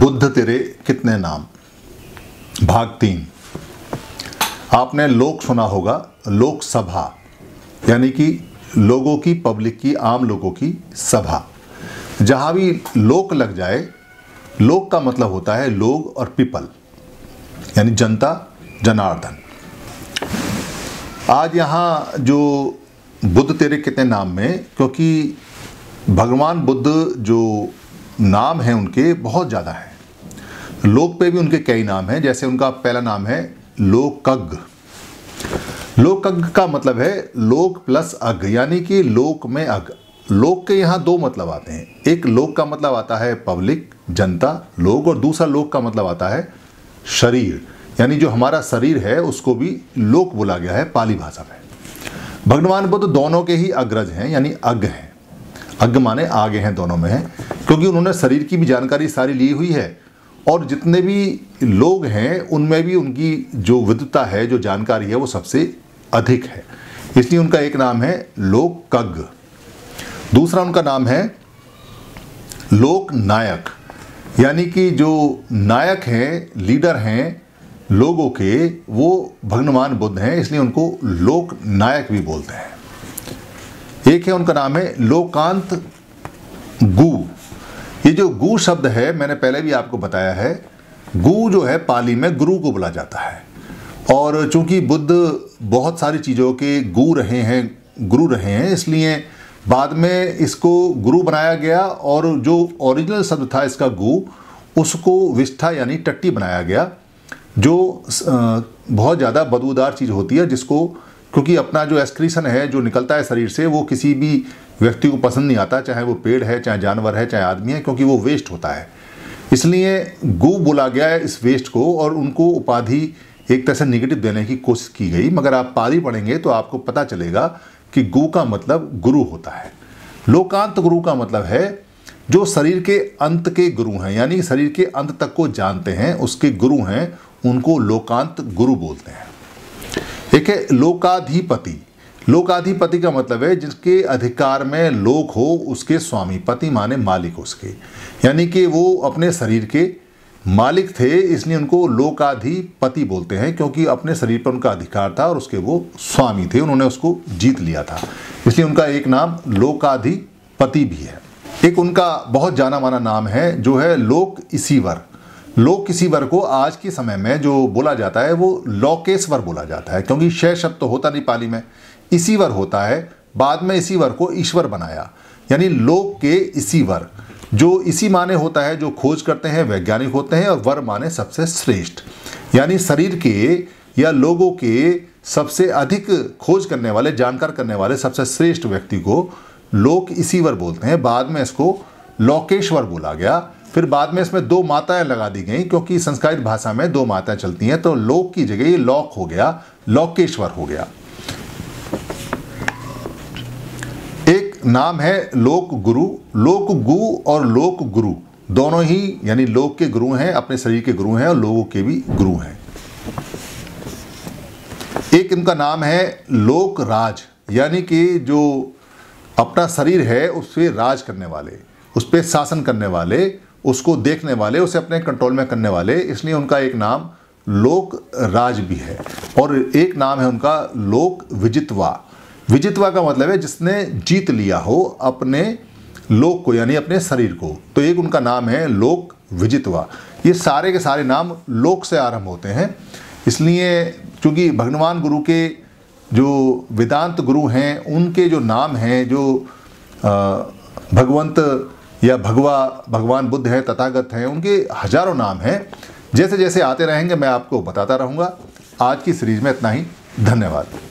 बुद्ध तेरे कितने नाम भाग तीन आपने लोक सुना होगा लोक सभा यानी कि लोगों की पब्लिक की आम लोगों की सभा जहाँ भी लोक लग जाए लोक का मतलब होता है लोग और पीपल यानी जनता जनार्दन आज यहाँ जो बुद्ध तेरे कितने नाम में क्योंकि भगवान बुद्ध जो नाम हैं उनके बहुत ज़्यादा हैं लोक पे भी उनके कई नाम हैं जैसे उनका पहला नाम है लोकग लोकग का मतलब है लोक प्लस अग यानी कि लोक में अग लोक के यहाँ दो मतलब आते हैं एक लोक का मतलब आता है पब्लिक जनता लोग और दूसरा लोक का मतलब आता है शरीर यानी जो हमारा शरीर है उसको भी लोक बोला गया है पाली भाषा में भगवान बुद्ध दोनों के ही अग्रज हैं यानी अग्ग हैं अग्ग माने आगे हैं दोनों में हैं क्योंकि उन्होंने शरीर की भी जानकारी सारी ली हुई है और जितने भी लोग हैं उनमें भी उनकी जो विद्वता है जो जानकारी है वो सबसे अधिक है इसलिए उनका एक नाम है लोक कग दूसरा उनका नाम है लोक नायक यानी कि जो नायक हैं लीडर हैं लोगों के वो भगवान बुद्ध हैं इसलिए उनको लोक नायक भी बोलते हैं एक है उनका नाम है लोकांत गु ये जो गु शब्द है मैंने पहले भी आपको बताया है गु जो है पाली में गुरु को बुला जाता है और चूंकि बुद्ध बहुत सारी चीज़ों के गु रहे हैं गुरु रहे हैं इसलिए बाद में इसको गुरु बनाया गया और जो ओरिजिनल शब्द था इसका गु उसको विष्ठा यानी टट्टी बनाया गया जो बहुत ज़्यादा बदबूदार चीज़ होती है जिसको क्योंकि अपना जो एक्सक्रीसन है जो निकलता है शरीर से वो किसी भी व्यक्ति को पसंद नहीं आता चाहे वो पेड़ है चाहे जानवर है चाहे आदमी है क्योंकि वो वेस्ट होता है इसलिए गो बोला गया है इस वेस्ट को और उनको उपाधि एक तरह से निगेटिव देने की कोशिश की गई मगर आप पारी पढ़ेंगे तो आपको पता चलेगा कि गो का मतलब गुरु होता है लोकांत गुरु का मतलब है जो शरीर के अंत के गुरु हैं यानी शरीर के अंत तक को जानते हैं उसके गुरु हैं उनको लोकांत गुरु बोलते हैं एक है लोकाधिपति लोकाधिपति का मतलब है जिसके अधिकार में लोक हो उसके स्वामी पति माने मालिक उसके यानी कि वो अपने शरीर के मालिक थे इसलिए उनको लोकाधिपति बोलते हैं क्योंकि अपने शरीर पर उनका अधिकार था और उसके वो स्वामी थे उन्होंने उसको जीत लिया था इसलिए उनका एक नाम लोकाधिपति भी है एक उनका बहुत जाना माना नाम है जो है लोक इसीवर लोक किसी वर को आज के समय में जो बोला जाता है वो लोकेश्वर बोला जाता है क्योंकि शय शब्द तो होता नहीं पाली में इसी वर होता है बाद में इसी वर को ईश्वर बनाया यानी लोक के इसी वर जो इसी माने होता है जो खोज करते हैं वैज्ञानिक होते हैं और वर माने सबसे श्रेष्ठ यानी शरीर के या लोगों के सबसे अधिक खोज करने वाले जानकार करने वाले सबसे श्रेष्ठ व्यक्ति को लोक इसी वर बोलते हैं बाद में इसको लोकेश्वर बोला गया फिर बाद में इसमें दो माताएं लगा दी गई क्योंकि संस्कृत भाषा में दो माताएं चलती हैं तो लोक की जगह ये लोक हो गया लोकेश्वर हो गया एक नाम है लोक गुरु लोक गु और लोक गुरु दोनों ही यानी लोक के गुरु हैं अपने शरीर के गुरु हैं और लोगों के भी गुरु हैं एक इनका नाम है लोक राज यानी कि जो अपना शरीर है उस पर राज करने वाले उस पर शासन करने वाले उसको देखने वाले उसे अपने कंट्रोल में करने वाले इसलिए उनका एक नाम लोक राज भी है और एक नाम है उनका लोक विजितवा विजितवा का मतलब है जिसने जीत लिया हो अपने लोक को यानी अपने शरीर को तो एक उनका नाम है लोक विजितवा ये सारे के सारे नाम लोक से आरंभ होते हैं इसलिए क्योंकि भगवान गुरु के जो वेदांत गुरु हैं उनके जो नाम हैं जो भगवंत या भगवा भगवान बुद्ध हैं तथागत हैं उनके हजारों नाम हैं जैसे जैसे आते रहेंगे मैं आपको बताता रहूँगा आज की सीरीज़ में इतना ही धन्यवाद